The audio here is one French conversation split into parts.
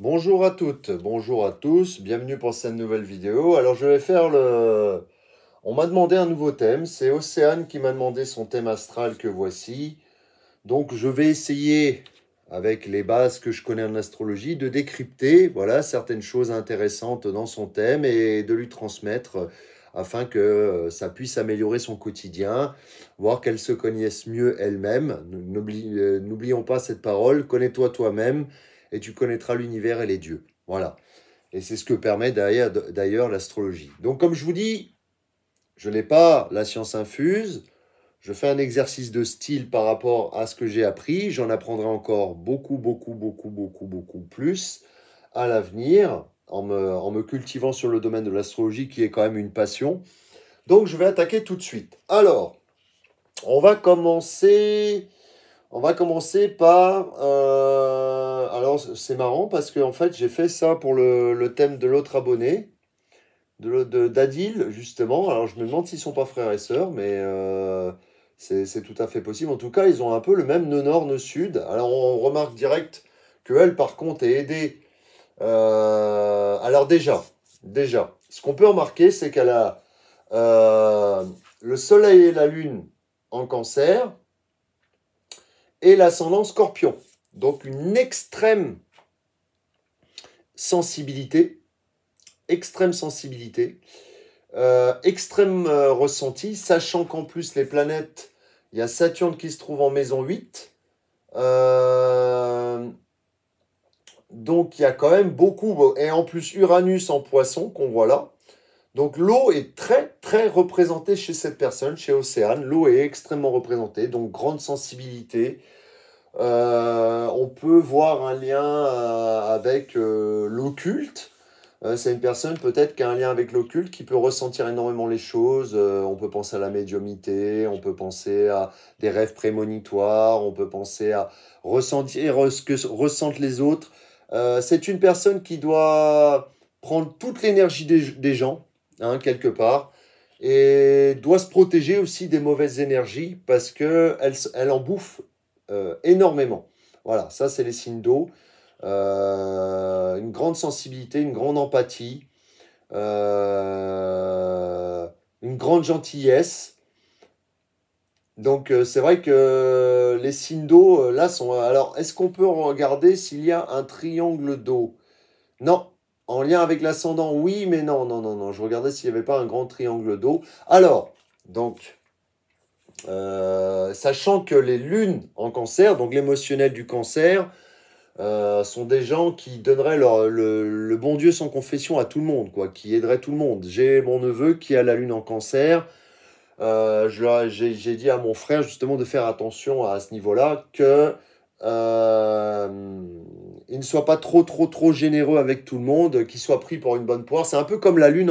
Bonjour à toutes, bonjour à tous, bienvenue pour cette nouvelle vidéo. Alors je vais faire le... On m'a demandé un nouveau thème, c'est Océane qui m'a demandé son thème astral que voici. Donc je vais essayer, avec les bases que je connais en astrologie, de décrypter voilà, certaines choses intéressantes dans son thème et de lui transmettre afin que euh, ça puisse améliorer son quotidien, voir qu'elle se connaisse mieux elle-même. Euh, n'oublions pas cette parole, connais-toi toi-même et tu connaîtras l'univers et les dieux. Voilà. Et c'est ce que permet d'ailleurs l'astrologie. Donc comme je vous dis, je n'ai pas la science infuse. Je fais un exercice de style par rapport à ce que j'ai appris. J'en apprendrai encore beaucoup, beaucoup, beaucoup, beaucoup, beaucoup plus à l'avenir en me, en me, cultivant sur le domaine de l'astrologie qui est quand même une passion. Donc je vais attaquer tout de suite. Alors, on va commencer on va commencer par... Euh, alors, c'est marrant parce que en fait, j'ai fait ça pour le, thème de l'autre abonné, d'Adil, justement. Alors, je me demande s'ils sont pas frères et sœurs, mais euh, c'est tout à fait possible. En tout cas, ils ont un peu le même nœud nord, nœud sud. Alors, on remarque direct que elle, par contre, est aidée. Euh, alors, déjà, déjà, ce qu'on peut remarquer, c'est qu'elle a le soleil et la lune en cancer, et l'ascendant scorpion. Donc une extrême sensibilité, extrême sensibilité, euh, extrême euh, ressenti, sachant qu'en plus les planètes, il y a Saturne qui se trouve en maison 8. Euh, donc il y a quand même beaucoup, et en plus Uranus en poisson qu'on voit là. Donc l'eau est très très représentée chez cette personne, chez Océane. L'eau est extrêmement représentée, donc grande sensibilité. Euh, on peut voir un lien euh, avec euh, l'occulte. c'est une personne peut-être qui a un lien avec l'occulte, qui peut ressentir énormément les choses. on peut penser à la médiumnité, on peut penser à des rêves prémonitoires, on peut penser à ressentir ce que ressentent les autres. c'est une personne qui doit prendre toute l'énergie des gens, Hein, quelque part, et doit se protéger aussi des mauvaises énergies parce qu'elle elle en bouffe euh, énormément. Voilà, ça c'est les signes d'eau. Euh, une grande sensibilité, une grande empathie, euh, une grande gentillesse. Donc c'est vrai que les signes d'eau, là, sont... Alors, est-ce qu'on peut regarder s'il y a un triangle d'eau Non, en lien avec l'ascendant, oui, mais non, non, non, non. Je regardais s'il n'y avait pas un grand triangle d'eau. Alors, donc, euh, sachant que les lunes en cancer, donc l'émotionnel du cancer, euh, sont des gens qui donneraient leur, le, bon Dieu sans confession à tout le monde, quoi, qui aideraient tout le monde. J'ai mon neveu qui a la lune en cancer. Euh, J'ai dit à mon frère justement de faire attention à ce niveau-là que euh, et ne soit pas trop, trop, trop généreux avec tout le monde, qu'il soit pris pour une bonne poire. C'est un peu comme la lune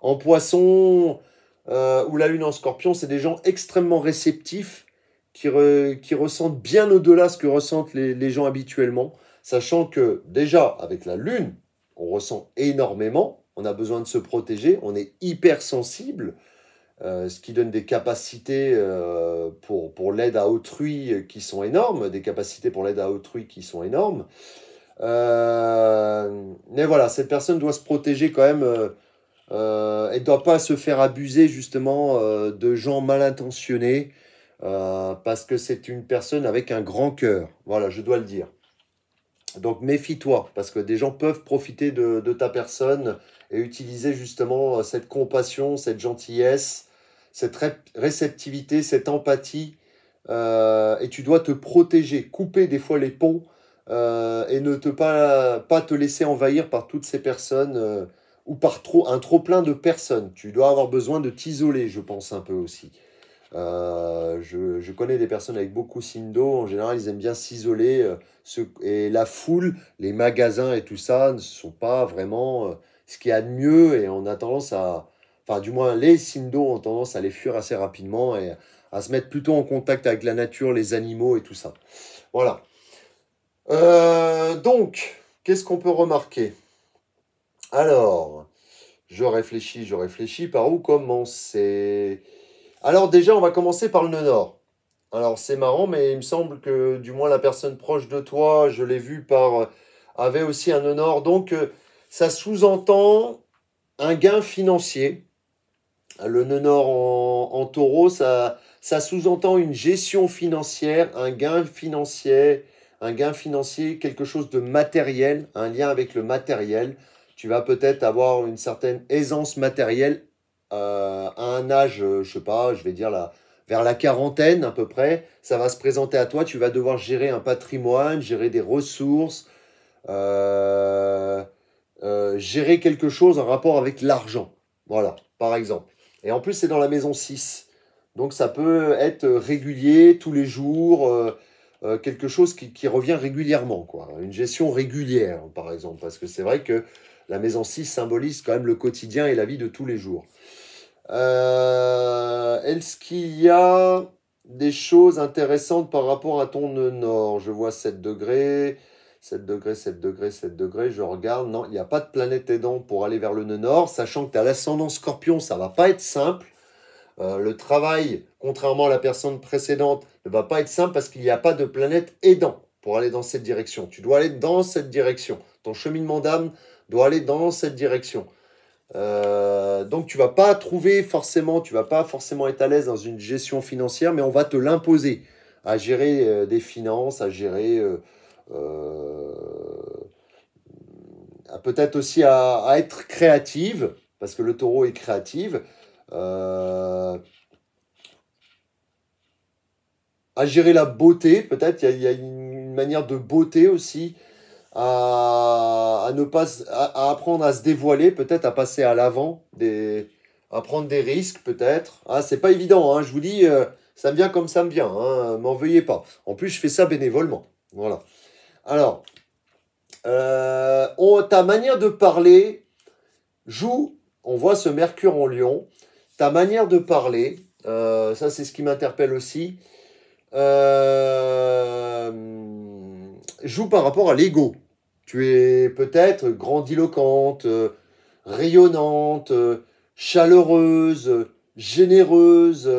en, poisson euh, ou la lune en scorpion. C'est des gens extrêmement réceptifs qui, ressentent bien au-delà ce que ressentent les, gens habituellement. Sachant que déjà, avec la lune, on ressent énormément, on a besoin de se protéger, on est hypersensible. Euh, ce qui donne des capacités euh, pour, pour l'aide à autrui qui sont énormes, des capacités pour l'aide à autrui qui sont énormes. Euh, mais voilà, cette personne doit se protéger quand même. Euh, euh elle ne doit pas se faire abuser justement euh, de gens mal intentionnés parce que c'est une personne avec un grand cœur. Voilà, je dois le dire. Donc méfie-toi parce que des gens peuvent profiter de, ta personne et utiliser justement cette compassion, cette gentillesse, cette réceptivité, cette empathie. et tu dois te protéger, couper des fois les ponts euh, et ne te pas, pas te laisser envahir par toutes ces personnes euh, ou par trop, un trop plein de personnes. Tu dois avoir besoin de t'isoler, je pense un peu aussi. Euh, je, connais des personnes avec beaucoup sindo. En général, ils aiment bien s'isoler. et la foule, les magasins et tout ça ne sont pas vraiment ce qu'il y a de mieux. Et on a tendance à, enfin, du moins, les sindo ont tendance à les fuir assez rapidement et à se mettre plutôt en contact avec la nature, les animaux et tout ça. Voilà. Euh, donc, qu'est-ce qu'on peut remarquer Alors, je réfléchis, je réfléchis. Par où commencer Alors déjà, on va commencer par le nœud nord. Alors c'est marrant, mais il me semble que du moins la personne proche de toi, je l'ai vu par avait aussi un nœud nord. Donc euh, ça sous-entend un gain financier. Le nœud nord en, taureau, ça sous-entend une gestion financière, un gain financier, un gain financier, quelque chose de matériel, un lien avec le matériel. Tu vas peut-être avoir une certaine aisance matérielle euh, à un âge, euh, je sais pas, je vais dire là vers la quarantaine à peu près. Ça va se présenter à toi. Tu vas devoir gérer un patrimoine, gérer des ressources, euh, gérer quelque chose en rapport avec l'argent. Voilà, par exemple. Et en plus, c'est dans la maison 6. Donc ça peut être régulier tous les jours. Euh, quelque chose qui, revient régulièrement, quoi. Une gestion régulière, par exemple, parce que c'est vrai que la maison 6 symbolise quand même le quotidien et la vie de tous les jours. Euh, est-ce qu'il y a des choses intéressantes par rapport à ton nœud nord Je vois 7 degrés, 7 degrés, 7 degrés, 7 degrés. Je regarde. Non, il n'y a pas de planète aidant pour aller vers le nœud nord, sachant que tu as l'ascendant scorpion, ça va pas être simple. Euh, le travail, contrairement à la personne précédente, ne va pas être simple parce qu'il n'y a pas de planète aidant pour aller dans cette direction. Tu dois aller dans cette direction. Ton cheminement d'âme doit aller dans cette direction. Euh, donc tu vas pas trouver forcément, tu vas pas forcément être à l'aise dans une gestion financière, mais on va te l'imposer à gérer euh, des finances, à gérer peut-être aussi à, être créative, parce que le taureau est créative, euh, à gérer la beauté, peut-être, il y, a une manière de beauté aussi, à, ne pas, apprendre à se dévoiler, peut-être à passer à l'avant, à prendre des risques, peut-être. Ah, c'est pas évident, hein. je vous dis, euh, ça me vient comme ça me vient, hein. m'en veuillez pas. En plus, je fais ça bénévolement, voilà. Alors, euh, ta manière de parler joue, on voit ce Mercure en Lion, ta manière de parler, euh, ça c'est ce qui m'interpelle aussi, euh, joue par rapport à l'ego. Tu es peut-être grandiloquente, euh, rayonnante, chaleureuse, généreuse.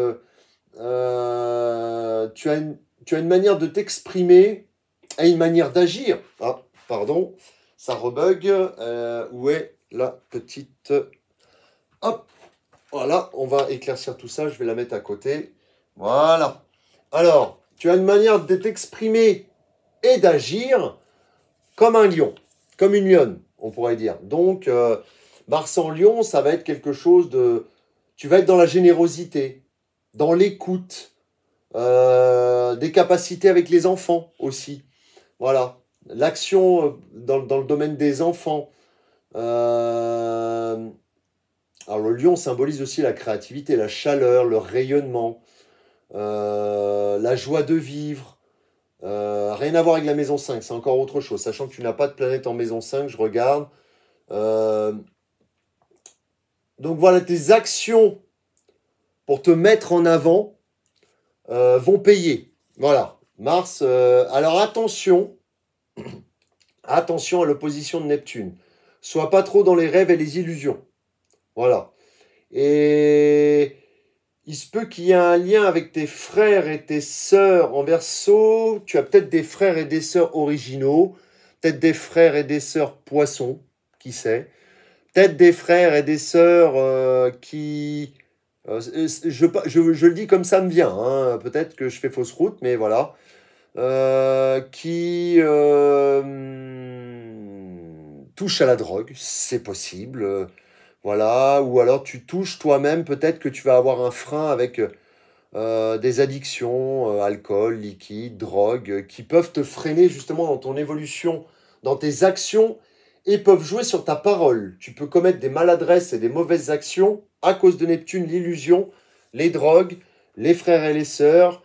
tu, as une, tu as une manière de t'exprimer et une manière d'agir. Ah, pardon, ça rebug. où est la petite... Hop voilà, on va éclaircir tout ça. Je vais la mettre à côté. Voilà. Alors, tu as une manière de t'exprimer et d'agir comme un lion, comme une lionne, on pourrait dire. Donc, euh, Mars en lion, ça va être quelque chose de... Tu vas être dans la générosité, dans l'écoute, euh, des capacités avec les enfants aussi. Voilà. L'action euh, dans, dans, le domaine des enfants. Euh, alors le lion symbolise aussi la créativité, la chaleur, le rayonnement, euh, la joie de vivre. Euh, rien à voir avec la maison 5, c'est encore autre chose. Sachant que tu n'as pas de planète en maison 5, je regarde. Euh, donc voilà, tes actions pour te mettre en avant vont payer. Voilà, Mars. alors attention, attention à l'opposition de Neptune. Sois pas trop dans les rêves et les illusions. Voilà. Et il se peut qu'il y ait un lien avec tes frères et tes sœurs en verso. Tu as peut-être des frères et des sœurs originaux, peut-être des frères et des sœurs poissons, qui sait. Peut-être des frères et des sœurs euh, qui... Euh, euh, je, le dis comme ça me vient, hein. peut-être que je fais fausse route, mais voilà. qui touche à la drogue, c'est possible voilà, ou alors tu touches toi-même, peut-être que tu vas avoir un frein avec euh, des addictions, euh, alcool, liquide, drogue, euh, qui peuvent te freiner justement dans ton évolution, dans tes actions, et peuvent jouer sur ta parole. Tu peux commettre des maladresses et des mauvaises actions à cause de Neptune, l'illusion, les drogues, les frères et les sœurs,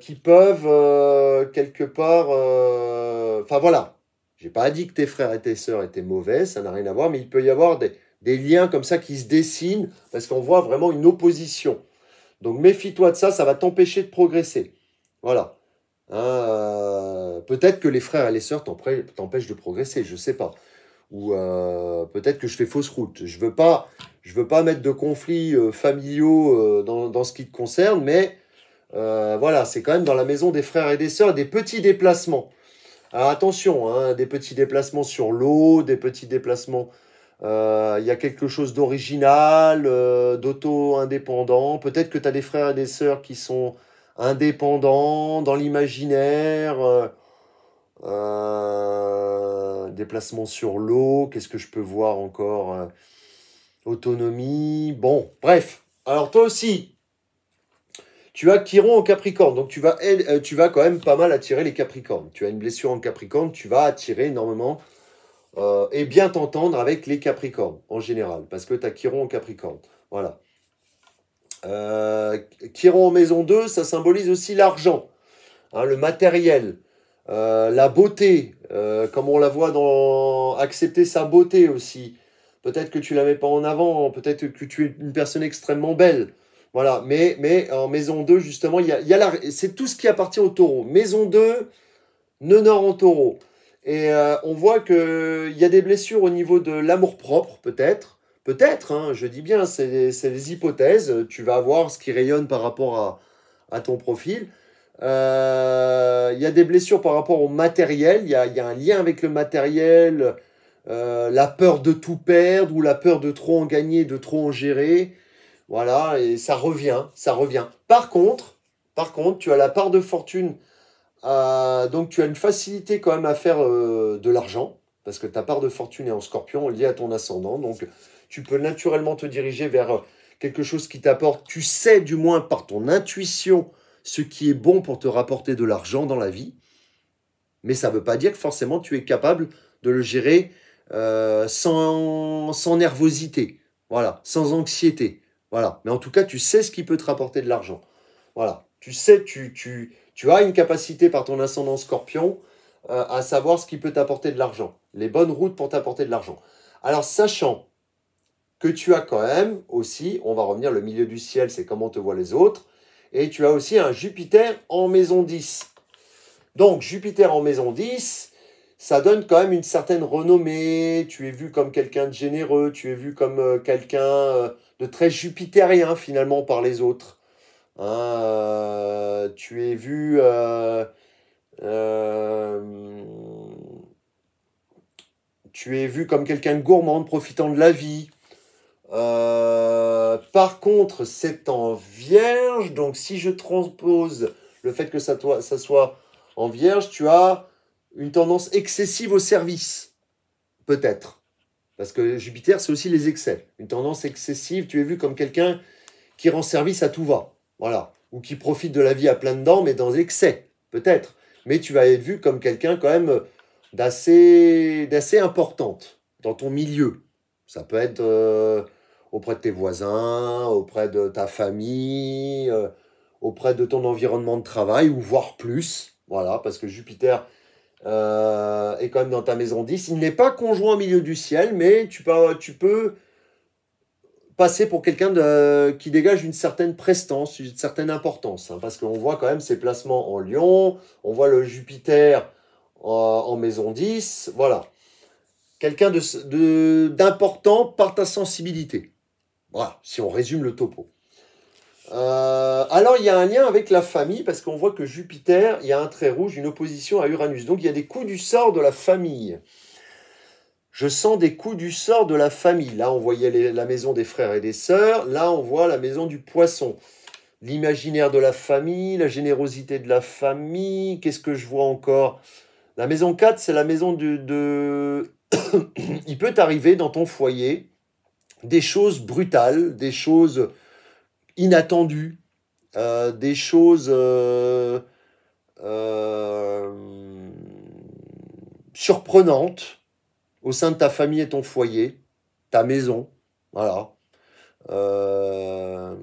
qui peuvent quelque part... Enfin voilà, j'ai pas dit que tes frères et tes sœurs étaient mauvais, ça n'a rien à voir, mais il peut y avoir des des liens comme ça qui se dessinent parce qu'on voit vraiment une opposition. Donc méfie-toi de ça, ça va t'empêcher de progresser. Voilà. Hein, euh, peut-être que les frères et les sœurs t'empêchent de progresser, je ne sais pas. Ou euh, peut-être que je fais fausse route. Je veux veux pas mettre de conflits euh, familiaux dans, ce qui te concerne, mais voilà, c'est quand même dans la maison des frères et des sœurs des petits déplacements. Alors attention, hein, des petits déplacements sur l'eau, des petits déplacements euh, il y a quelque chose d'original, euh, d'auto-indépendant. Peut-être que tu as des frères et des sœurs qui sont indépendants, dans l'imaginaire. Euh, déplacement sur l'eau, qu'est-ce que je peux voir encore Autonomie. Bon, bref. Alors toi aussi, tu as Chiron en Capricorne, donc tu vas, tu vas quand même pas mal attirer les Capricornes. Tu as une blessure en Capricorne, tu vas attirer énormément euh, et bien t'entendre avec les Capricornes en général, parce que tu as Chiron en Capricorne. Voilà. Euh, Chiron en maison 2, ça symbolise aussi l'argent, hein, le matériel, euh, la beauté, comme on la voit dans accepter sa beauté aussi. Peut-être que tu la mets pas en avant, peut-être que tu es une personne extrêmement belle. Voilà, mais, en maison 2, justement, y a, c'est tout ce qui appartient au taureau. Maison 2, nœud nord en taureau. Et euh, on voit qu'il y a des blessures au niveau de l'amour-propre, peut-être. Peut-être, hein, je dis bien, c'est des hypothèses. Tu vas voir ce qui rayonne par rapport à, ton profil. Euh, il y a des blessures par rapport au matériel. Il y a, un lien avec le matériel. Euh, la peur de tout perdre ou la peur de trop en gagner, de trop en gérer. Voilà, et ça revient, ça revient. Par contre, par contre, tu as la part de fortune euh, donc tu as une facilité quand même à faire euh, de l'argent, parce que ta part de fortune est en scorpion liée à ton ascendant. Donc tu peux naturellement te diriger vers euh, quelque chose qui t'apporte, tu sais du moins par ton intuition ce qui est bon pour te rapporter de l'argent dans la vie. Mais ça ne veut pas dire que forcément tu es capable de le gérer sans, nervosité, voilà, sans anxiété. Voilà. Mais en tout cas, tu sais ce qui peut te rapporter de l'argent. Voilà. Tu sais, tu, tu, tu as une capacité par ton ascendant scorpion euh, à savoir ce qui peut t'apporter de l'argent, les bonnes routes pour t'apporter de l'argent. Alors sachant que tu as quand même aussi, on va revenir, le milieu du ciel, c'est comment te voient les autres, et tu as aussi un Jupiter en maison 10. Donc Jupiter en maison 10, ça donne quand même une certaine renommée, tu es vu comme quelqu'un de généreux, tu es vu comme euh, quelqu'un euh, de très jupitérien finalement par les autres. Euh, tu es vu. Euh, euh, tu es vu comme quelqu'un de gourmand, profitant de la vie. par contre, c'est en vierge, donc si je transpose le fait que ça, toi, ça, soit en vierge, tu as une tendance excessive au service, peut-être. Parce que Jupiter, c'est aussi les excès. Une tendance excessive, tu es vu comme quelqu'un qui rend service à tout va. Voilà. Ou qui profite de la vie à plein dents, mais dans excès, peut-être. Mais tu vas être vu comme quelqu'un quand même d'assez, d'assez importante dans ton milieu. Ça peut être euh, auprès de tes voisins, auprès de ta famille, euh, auprès de ton environnement de travail, ou voire plus. Voilà, parce que Jupiter euh, est quand même dans ta maison 10. Il n'est pas conjoint au milieu du ciel, mais tu peux, tu peux passer pour quelqu'un qui dégage une certaine prestance, une certaine importance, hein, parce qu'on voit quand même ses placements en Lyon, on voit le Jupiter euh, en, maison 10, voilà. Quelqu'un d'important de, par ta sensibilité. Voilà, si on résume le topo. Euh, alors, il y a un lien avec la famille, parce qu'on voit que Jupiter, il y a un trait rouge, une opposition à Uranus. Donc, il y a des coups du sort de la famille. Je sens des coups du sort de la famille. Là, on voyait la maison des frères et des sœurs. Là, on voit la maison du poisson. L'imaginaire de la famille, la générosité de la famille. Qu'est-ce que je vois encore La maison 4, c'est la maison de... Il peut arriver dans ton foyer des choses brutales, des choses inattendues, euh, des choses euh, euh, surprenantes au sein de ta famille et ton foyer, ta maison. Voilà. Euh,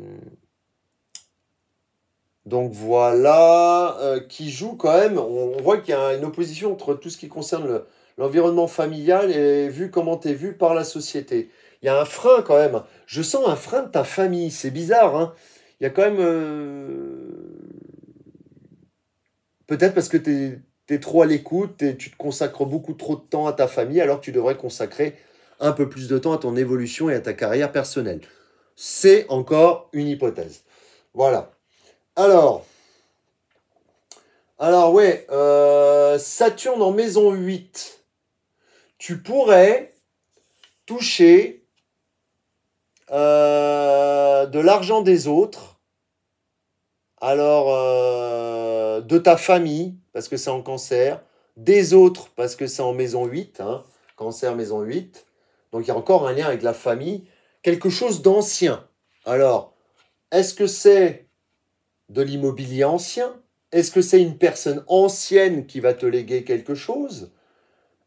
donc voilà, euh, qui joue quand même. On, voit qu'il y a une opposition entre tout ce qui concerne l'environnement familial et vu comment tu es vu par la société. Il y a un frein quand même. Je sens un frein de ta famille. C'est bizarre. Hein. Il y a quand même. Euh, peut-être parce que tu es tu es trop à l'écoute et tu te consacres beaucoup trop de temps à ta famille alors que tu devrais consacrer un peu plus de temps à ton évolution et à ta carrière personnelle. C'est encore une hypothèse. Voilà. Alors, alors ouais, euh, Saturne en maison 8, tu pourrais toucher euh, de l'argent des autres, alors euh, de ta famille, parce que c'est en cancer, des autres parce que c'est en maison 8, hein, cancer maison 8. Donc il y a encore un lien avec la famille, quelque chose d'ancien. Alors, est-ce que c'est de l'immobilier ancien Est-ce que c'est une personne ancienne qui va te léguer quelque chose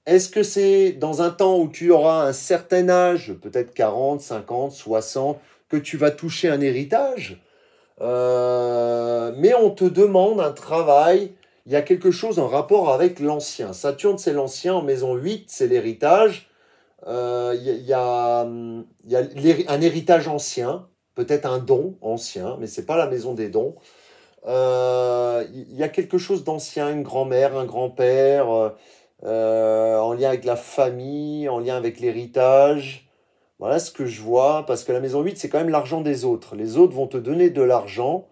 Est-ce que c'est dans un temps où tu auras un certain âge, peut-être 40, 50, 60, que tu vas toucher un héritage euh, mais on te demande un travail il y a quelque chose en rapport avec l'ancien. Saturne, c'est l'ancien, en maison 8, c'est l'héritage. Euh, il y, a, un héritage ancien, peut-être un don ancien, mais ce n'est pas la maison des dons. Euh, il y a quelque chose d'ancien, une grand-mère, un grand-père, euh, en lien avec la famille, en lien avec l'héritage. Voilà ce que je vois, parce que la maison 8, c'est quand même l'argent des autres. Les autres vont te donner de l'argent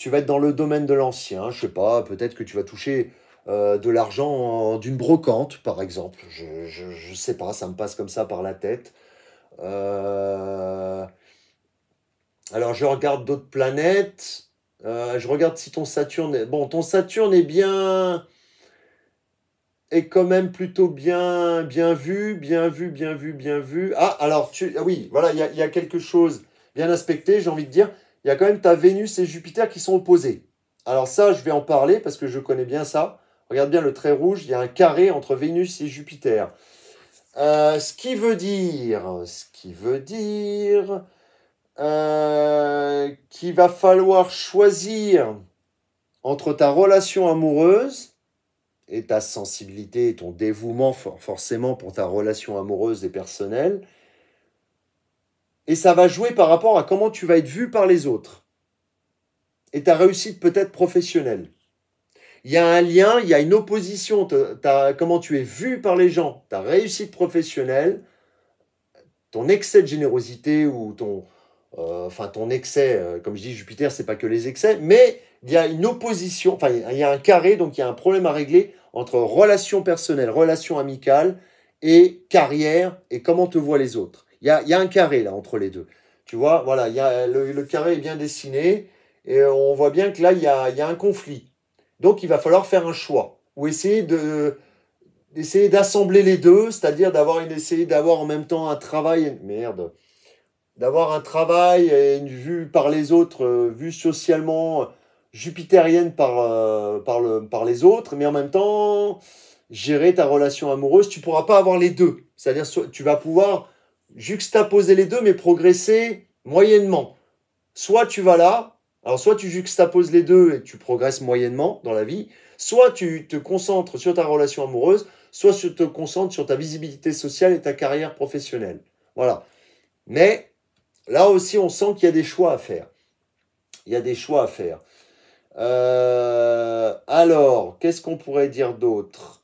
tu vas être dans le domaine de l'ancien, je sais pas, peut-être que tu vas toucher euh, de l'argent d'une brocante, par exemple. Je, ne sais pas, ça me passe comme ça par la tête. Euh, alors, je regarde d'autres planètes. Euh, je regarde si ton Saturne est... Bon, ton Saturne est bien... est quand même plutôt bien, bien vu, bien vu, bien vu, bien vu. Ah, alors, tu... Ah oui, voilà, il y a, y a quelque chose bien inspecté, j'ai envie de dire il y a quand même ta Vénus et Jupiter qui sont opposés. Alors ça, je vais en parler parce que je connais bien ça. Regarde bien le trait rouge, il y a un carré entre Vénus et Jupiter. Euh, ce qui veut dire, ce qui veut dire euh, qu'il va falloir choisir entre ta relation amoureuse et ta sensibilité et ton dévouement forcément pour ta relation amoureuse et personnelle et ça va jouer par rapport à comment tu vas être vu par les autres et ta réussite peut-être professionnelle. Il y a un lien, il y a une opposition, comment tu es vu par les gens, ta réussite professionnelle, ton excès de générosité ou ton, euh, enfin ton excès, euh, comme je dis Jupiter, c'est pas que les excès, mais il y a une opposition, enfin il y a un carré, donc il y a un problème à régler entre relation personnelle, relation amicale et carrière et comment te voient les autres. Il y a, un carré là entre les deux. Tu vois, voilà, y a, le, carré est bien dessiné et euh, on voit bien que là, il y a, un conflit. Donc, il va falloir faire un choix ou essayer de essayer d'assembler les deux, c'est-à-dire d'avoir essayer d'avoir en même temps un travail merde, d'avoir un travail et une vue par les autres, euh, vue socialement jupitérienne par, euh, par, par les autres, mais en même temps gérer ta relation amoureuse, tu pourras pas avoir les deux. C'est-à-dire tu vas pouvoir juxtaposer les deux, mais progresser moyennement. Soit tu vas là, alors soit tu juxtaposes les deux et tu progresses moyennement dans la vie, soit tu te concentres sur ta relation amoureuse, soit tu te concentres sur ta visibilité sociale et ta carrière professionnelle. Voilà. Mais là aussi, on sent qu'il y a des choix à faire. Il y a des choix à faire. Euh, alors, qu'est-ce qu'on pourrait dire d'autre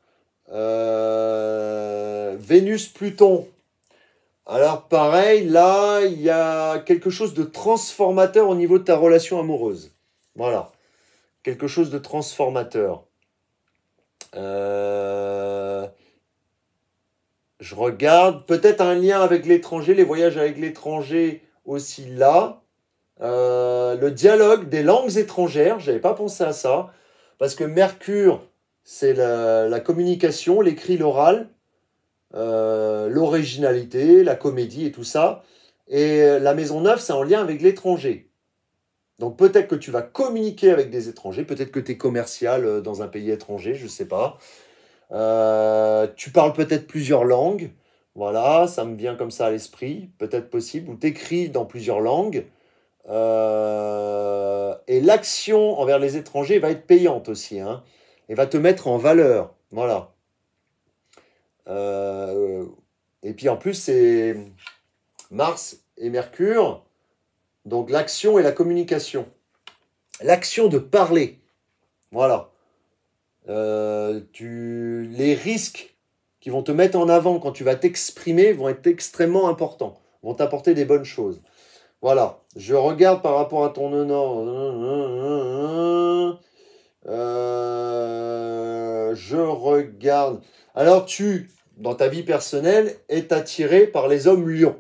euh, Vénus-Pluton. Alors pareil, là, il y a quelque chose de transformateur au niveau de ta relation amoureuse. Voilà. Quelque chose de transformateur. Euh, je regarde peut-être un lien avec l'étranger, les voyages avec l'étranger aussi là. Euh, le dialogue des langues étrangères, j'avais pas pensé à ça, parce que Mercure, c'est la, la communication, l'écrit, l'oral. Euh, l'originalité, la comédie et tout ça. Et la maison neuve, c'est en lien avec l'étranger. Donc peut-être que tu vas communiquer avec des étrangers, peut-être que tu es commercial euh, dans un pays étranger, je ne sais pas. Euh, tu parles peut-être plusieurs langues. Voilà, ça me vient comme ça à l'esprit, peut-être possible, ou t'écris dans plusieurs langues. et l'action envers les étrangers va être payante aussi, hein, et va te mettre en valeur. Voilà. Euh, et puis en plus, c'est Mars et Mercure, donc l'action et la communication. L'action de parler, voilà. Euh, tu, les risques qui vont te mettre en avant quand tu vas t'exprimer vont être extrêmement importants, vont t'apporter des bonnes choses. Voilà, je regarde par rapport à ton honneur. Euh, je regarde. Alors tu dans ta vie personnelle est attiré par les hommes lions.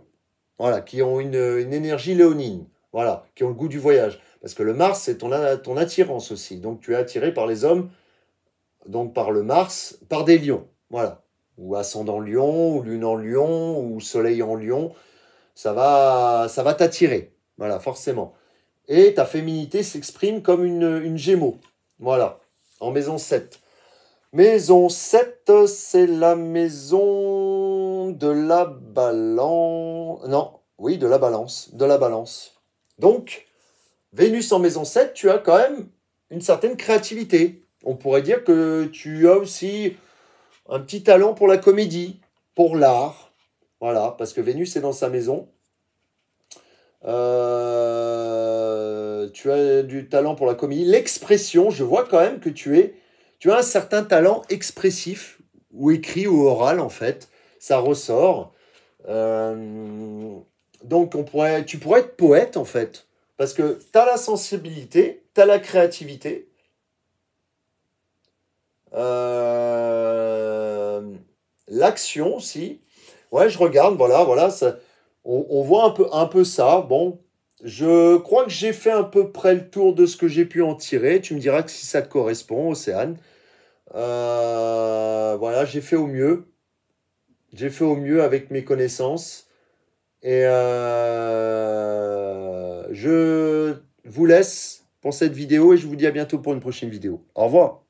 Voilà, qui ont une, énergie léonine. Voilà, qui ont le goût du voyage. Parce que le Mars, c'est ton, ton attirance aussi. Donc tu es attiré par les hommes, donc par le Mars, par des lions. Voilà. Ou ascendant lion, ou lune en lion, ou soleil en lion. Ça va, ça va t'attirer. Voilà, forcément. Et ta féminité s'exprime comme une, une gémeaux. Voilà, en maison 7. Maison 7, c'est la maison de la balance. Non, oui, de la balance. De la balance. Donc, Vénus en maison 7, tu as quand même une certaine créativité. On pourrait dire que tu as aussi un petit talent pour la comédie, pour l'art. Voilà, parce que Vénus est dans sa maison. Euh, tu as du talent pour la comédie, l'expression. Je vois quand même que tu es tu un certain talent expressif, ou écrit ou oral en fait, ça ressort. Euh, donc on pourrait, tu pourrais être poète en fait, parce que tu as la sensibilité, tu as la créativité. Euh, l'action aussi. Ouais, je regarde, voilà, voilà, ça, on, voit un peu, un peu ça. Bon, je crois que j'ai fait à peu près le tour de ce que j'ai pu en tirer. Tu me diras que si ça te correspond, Océane. Euh, voilà, j'ai fait au mieux. J'ai fait au mieux avec mes connaissances. Et euh, je vous laisse pour cette vidéo et je vous dis à bientôt pour une prochaine vidéo. Au revoir.